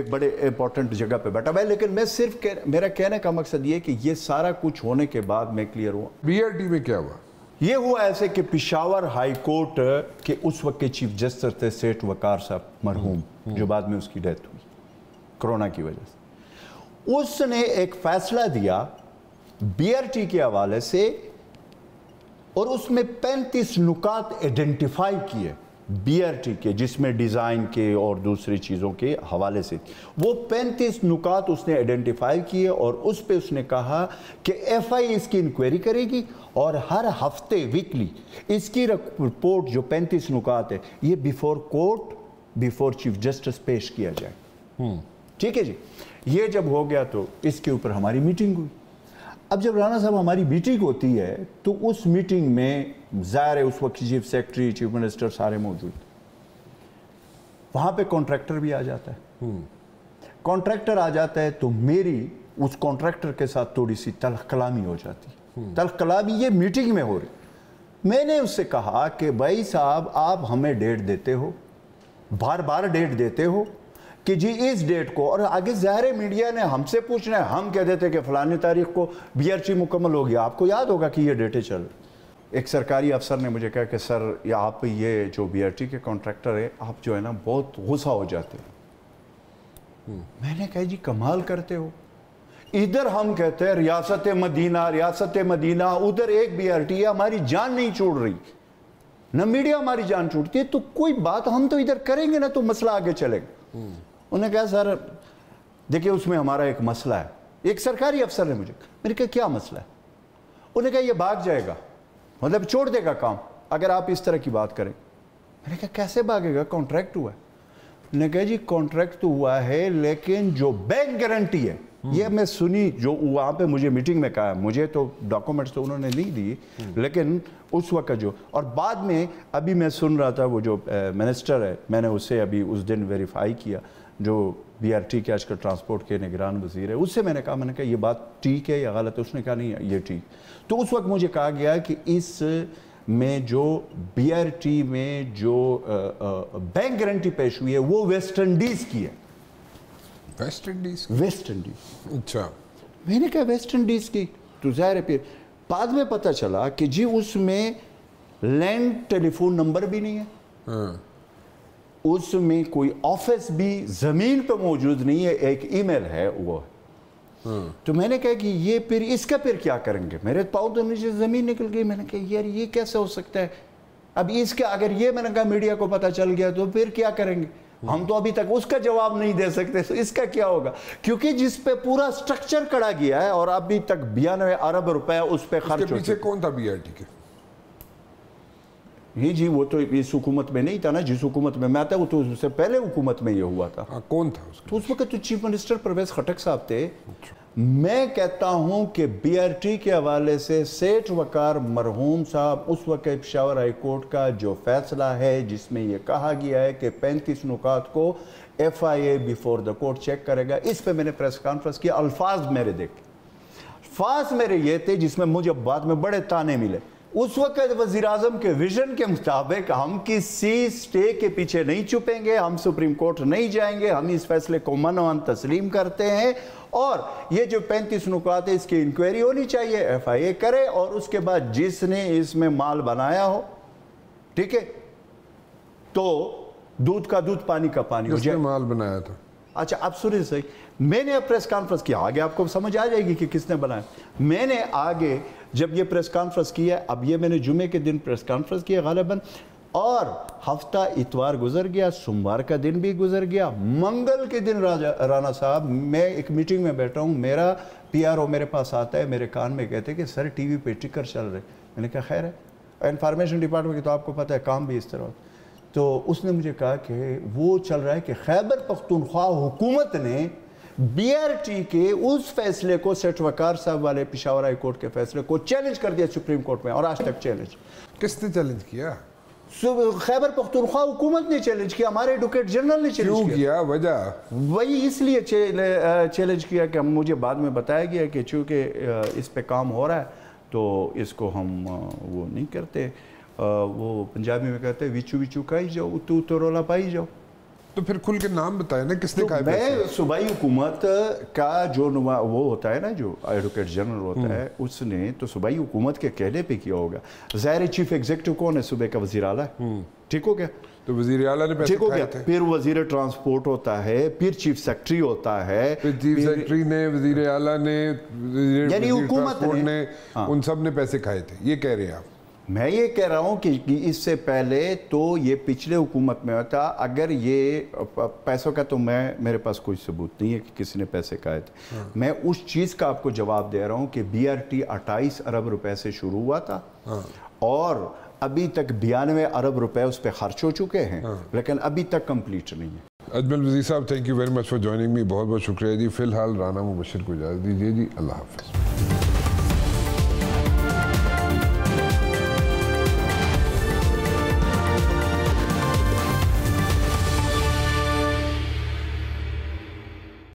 एक बड़े इंपॉर्टेंट जगह पे बैठा हुआ लेकिन मैं सिर्फ कह, मेरा कहने का मकसद ये कि ये सारा कुछ होने के बाद मैं क्लियर हुआ बी में क्या हुआ ये हुआ ऐसे कि पिशावर हाई कोर्ट के उस वक्त के चीफ जस्टिस थे सेठ वकार साहब मरहूम जो बाद में उसकी डेथ हुई कोरोना की वजह से उसने एक फैसला दिया बीआरटी के हवाले से और उसमें 35 नुकात आइडेंटिफाई किए बी के जिसमें डिज़ाइन के और दूसरी चीज़ों के हवाले से वो पैंतीस नुकात उसने आइडेंटिफाई किए और उस पर उसने कहा कि एफआई इसकी इंक्वायरी करेगी और हर हफ्ते वीकली इसकी रिपोर्ट जो पैंतीस नुकात है ये before court before chief justice पेश किया जाए हम्म। ठीक है जी ये जब हो गया तो इसके ऊपर हमारी मीटिंग हुई अब जब राणा साहब हमारी मीटिंग होती है तो उस मीटिंग में ज़ाहिर है उस वक्त चीफ सेक्रेटरी चीफ मिनिस्टर सारे मौजूद वहाँ पे कॉन्ट्रैक्टर भी आ जाता है कॉन्ट्रैक्टर हम्म। आ जाता है तो मेरी उस कॉन्ट्रैक्टर के साथ थोड़ी सी तलख कलामी हो जाती हम्म। तलख कलामी ये मीटिंग में हो रही मैंने उससे कहा कि भाई साहब आप हमें डेट देते हो बार बार डेट देते हो कि जी इस डेट को और आगे ज़ाहिर मीडिया ने हमसे पूछना है हम कह देते कि फलाने तारीख को बीआरसी मुकम्मल हो गया आपको याद होगा कि ये डेटें चल रही एक सरकारी अफसर ने मुझे कहा कि सर ये आप ये जो बी के कॉन्ट्रैक्टर है आप जो है ना बहुत गुस्सा हो जाते हैं हम्म। मैंने कहा जी कमाल करते हो इधर हम कहते हैं रियासत मदीना रियासत मदीना उधर एक बीआरटी है हमारी जान नहीं छोड़ रही न मीडिया हमारी जान छूटती है तो कोई बात हम तो इधर करेंगे ना तो मसला आगे चलेगा हम्म। उन्होंने कहा सर देखिए उसमें हमारा एक मसला है एक सरकारी अफसर ने मुझे मैंने कहा क्या मसला है उन्हें कहा यह भाग जाएगा मतलब छोड़ देगा काम अगर आप इस तरह की बात करें मैंने कहा कैसे भागेगा कॉन्ट्रैक्ट हुआ है ने कहा जी कॉन्ट्रैक्ट तो हुआ है लेकिन जो बैंक गारंटी है हम्म। ये मैं सुनी जो वहाँ पे मुझे मीटिंग में कहा मुझे तो डॉक्यूमेंट्स तो उन्होंने नहीं दिए हम्म। लेकिन उस वक्त जो और बाद में अभी मैं सुन रहा था वो जो मिनिस्टर है मैंने उसे अभी उस दिन वेरीफाई किया जो बीआरटी के आजकल ट्रांसपोर्ट के निगरान वजीर है उससे मैंने कहा मैंने कहा ये बात ठीक है या गलत है उसने कहा नहीं ये ठीक तो उस वक्त मुझे कहा गया कि इस में जो बीआरटी में जो बैंक गारंटी पेश हुई है वो वेस्ट इंडीज की है वेस्ट इंडीज वेस्ट इंडीज अच्छा मैंने कहा वेस्ट इंडीज की तो जाहिर है फिर बाद में पता चला कि जी उसमें लैंड टेलीफोन नंबर भी नहीं है हाँ। उसमें कोई ऑफिस भी ज़मीन पर मौजूद नहीं है एक ईमेल है वो हम्म। तो मैंने कहा कि ये फिर इसका फिर क्या करेंगे मेरे पाओ तो नीचे ज़मीन निकल गई मैंने कहा यार ये कैसे हो सकता है अब इसका अगर ये मैंने कहा मीडिया को पता चल गया तो फिर क्या करेंगे हम्म। हम तो अभी तक उसका जवाब नहीं दे सकते तो इसका क्या होगा क्योंकि जिस पे पूरा स्ट्रक्चर कड़ा गया है और अभी तक बयानवे अरब रुपए उस पर खर्च पीछे कौन था बी टी है जी जी वो तो इस हुकूमत में नहीं था ना जिस हुकूमत में मैं आता वो तो उससे पहले हुकूमत में ये हुआ था आ, हाँ, कौन था उसके? तो उस वक्त तो चीफ मिनिस्टर परवेज खटक साहब थे अच्छा। मैं कहता हूं कि बीआरटी के हवाले से सेठ वकार मरहूम साहब उस वक्त पेशावर हाईकोर्ट का जो फैसला है जिसमें यह कहा गया है कि पैंतीस नुकात को F I A before the court check करेगा इस पर मैंने प्रेस कॉन्फ्रेंस किया अल्फाज मेरे देखे अल्फाज मेरे ये थे जिसमें मुझे बाद में बड़े ताने मिले उस वक्त वजीर अजम के विजन के मुताबिक हम किसी स्टे के पीछे नहीं छुपेंगे हम सुप्रीम कोर्ट नहीं जाएंगे हम इस फैसले को मनोमन तस्लीम करते हैं और ये जो पैंतीस नुकात है इसकी इंक्वायरी होनी चाहिए एफ आई ए करे और उसके बाद जिसने इसमें माल बनाया हो ठीक है तो दूध का दूध पानी का पानी माल बनाया था अच्छा आप सुनिए सही मैंने अब प्रेस कॉन्फ्रेंस किया आगे आपको समझ आ जाएगी कि किसने बनाया मैंने आगे जब ये प्रेस कॉन्फ्रेंस किया अब ये मैंने जुमे के दिन प्रेस कॉन्फ्रेंस किया गालिबा और हफ्ता इतवार गुजर गया सोमवार का दिन भी गुजर गया मंगल के दिन राजा राणा साहब मैं एक मीटिंग में बैठा हूँ मेरा पीआरओ मेरे पास आता है मेरे कान में कहते हैं कि सर टीवी पे टिकर चल रहे मैंने कहा खैर है इन्फॉर्मेशन डिपार्टमेंट की तो आपको पता है काम भी इस तरह होता तो उसने मुझे कहा कि वो चल रहा है कि खैबर पख्तनख्वा हुकूमत ने बीआरटी के उस फैसले को सेठ वकार साहब वाले पिशावर हाई कोर्ट के फैसले को चैलेंज कर दिया सुप्रीम कोर्ट में और आज तक चैलेंज किसने चैलेंज किया खैबर पख्तनख्वा हुकूमत ने चैलेंज किया हमारे एडवोकेट जनरल ने चैलेंज किया, वजह वही इसलिए चैलेंज किया कि हम मुझे बाद में बताया गया कि चूँकि इस पर काम हो रहा है तो इसको हम वो नहीं करते वो पंजाबी में कहते हैं विचू विचू खाई जाओ तू तो रोला पाई जाओ तो फिर खुल के नाम बताए ना किसने तो मैं सूबाई हुकूमत का जो नुमा वो होता है ना जो एडवोकेट जनरल होता हम्म। है उसने तो सूबाई हुकूमत के कहने पे किया होगा जहर चीफ एग्जीक्यूटिव कौन है सूबे का वजीर आला हम्म। ठीक हो गया तो वजीर आला ने ठीक हो गया फिर वजीर ट्रांसपोर्ट होता है फिर चीफ सेक्रेटरी होता है फिर चीफ सेक्रेटरी ने वजीर आला ने यानी हुकूमत ने हाँ। उन सब ने पैसे खाए थे ये कह रहे हैं आप मैं ये कह रहा हूँ कि इससे पहले तो ये पिछले हुकूमत में था अगर ये पैसों का तो मैं मेरे पास कोई सबूत नहीं है कि किसी ने पैसे कहे थे हाँ। मैं उस चीज़ का आपको जवाब दे रहा हूँ कि बी आर टी अट्ठाईस अरब रुपए से शुरू हुआ था हाँ। और अभी तक बयानवे अरब रुपए उस पर खर्च हो चुके हैं हाँ। लेकिन अभी तक कम्प्लीट नहीं है अजमल वजी साहब thank you very much for joining me बहुत बहुत शुक्रिया जी फ़िलहाल राना मुबशर को इजाज़त दीजिए जी अल्लाह हाफिज़